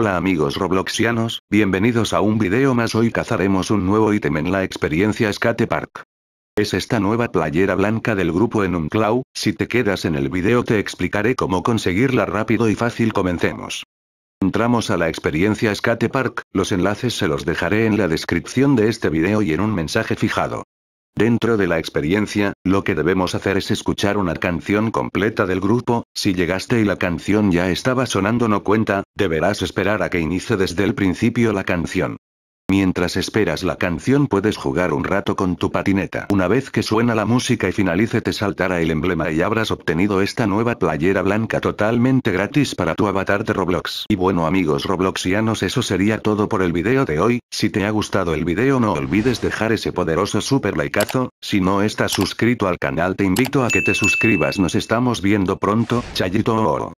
Hola amigos robloxianos, bienvenidos a un video más hoy cazaremos un nuevo ítem en la experiencia Skate Park. Es esta nueva playera blanca del grupo en un cloud, si te quedas en el video te explicaré cómo conseguirla rápido y fácil comencemos. Entramos a la experiencia Skate Park, los enlaces se los dejaré en la descripción de este video y en un mensaje fijado. Dentro de la experiencia, lo que debemos hacer es escuchar una canción completa del grupo, si llegaste y la canción ya estaba sonando no cuenta, deberás esperar a que inicie desde el principio la canción. Mientras esperas la canción puedes jugar un rato con tu patineta. Una vez que suena la música y finalice te saltará el emblema y habrás obtenido esta nueva playera blanca totalmente gratis para tu avatar de Roblox. Y bueno amigos Robloxianos eso sería todo por el video de hoy, si te ha gustado el video no olvides dejar ese poderoso super likeazo, si no estás suscrito al canal te invito a que te suscribas nos estamos viendo pronto, chayito